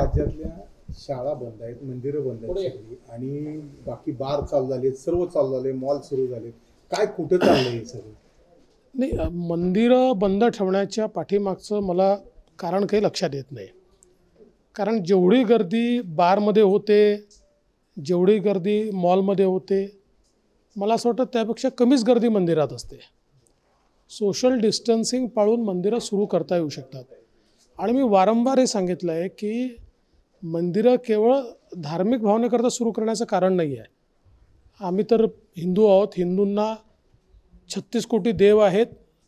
राज्यातल्या शाळा बंद आहेत मंदिरं बंद आहेत आणि बाकी बार चालू झाले सर्व चालू झाले मॉल सुरू झाले काय कुठे चाललं हे नाही मंदिरं बंद ठेवण्याच्या पाठीमागचं मला कारण काही लक्षात येत नाही कारण जेवढी गर्दी बारमध्ये होते जेवढी गर्दी मॉलमध्ये होते मला असं वाटतं त्यापेक्षा कमीच गर्दी मंदिरात असते सोशल डिस्टन्सिंग पाळून मंदिरं सुरू करता येऊ शकतात आणि मी वारंवार हे सांगितलं आहे की मंदिरं केवळ धार्मिक भावनेकरता सुरू करण्याचं कारण नाही आहे आम्ही तर हिंदू आहोत हिंदूंना छत्तीस कोटी देव आहेत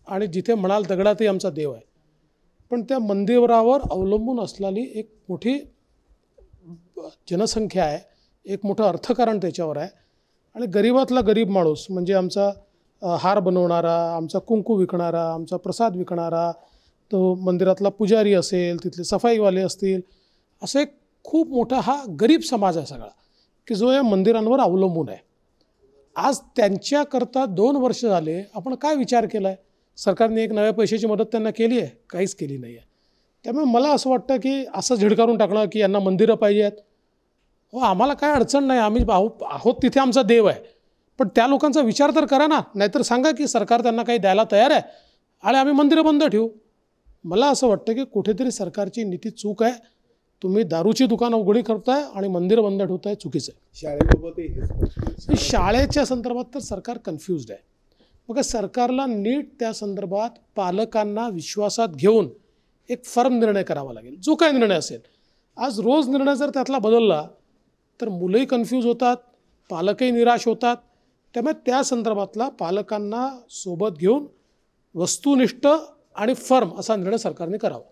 आणि जिथे म्हणाल दगडातही आमचा देव आहे पण त्या मंदिरावर अवलंबून असलेली एक मोठी जनसंख्या आहे एक मोठं अर्थकारण त्याच्यावर आहे आणि गरिबातला गरीब माणूस म्हणजे आमचा हार बनवणारा आमचा कुंकू विकणारा आमचा प्रसाद विकणारा तो मंदिरातला पुजारी असेल तिथले सफाईवाले असतील असे एक खूप मोठा हा गरीब समाज आहे सगळा की जो या मंदिरांवर अवलंबून आहे आज त्यांच्याकरता दोन वर्ष झाले आपण काय विचार केला आहे सरकारने एक नव्या पैशाची मदत त्यांना केली आहे काहीच केली नाही आहे त्यामुळे मला असं वाटतं की असं झिडकारून टाकणं की यांना मंदिरं पाहिजे आहेत हो आम्हाला काय अडचण नाही आम्ही आहो आहोत तिथे आमचा देव आहे पण त्या लोकांचा विचार तर करा ना नाहीतर सांगा की सरकार त्यांना काही द्यायला तयार आहे आणि आम्ही मंदिरं बंद ठेवू मला असं वाटतं की कुठेतरी सरकारची नीती चूक आहे तुम्ही दारूची दुकानं उघडी करताय आणि मंदिर बंद ठेवताय चुकीचं आहे शाळेच्या संदर्भात तर सरकार कन्फ्युज आहे मग सरकारला नीट त्या संदर्भात पालकांना विश्वासात घेऊन एक फर्म निर्णय करावा लागेल जो काय निर्णय असेल आज रोज निर्णय जर त्यातला बदलला तर मुलंही कन्फ्यूज होतात पालकही निराश होतात त्यामुळे त्या संदर्भातला पालकांना सोबत घेऊन वस्तुनिष्ठ आणि फर्म असा निर्णय सरकारने करावा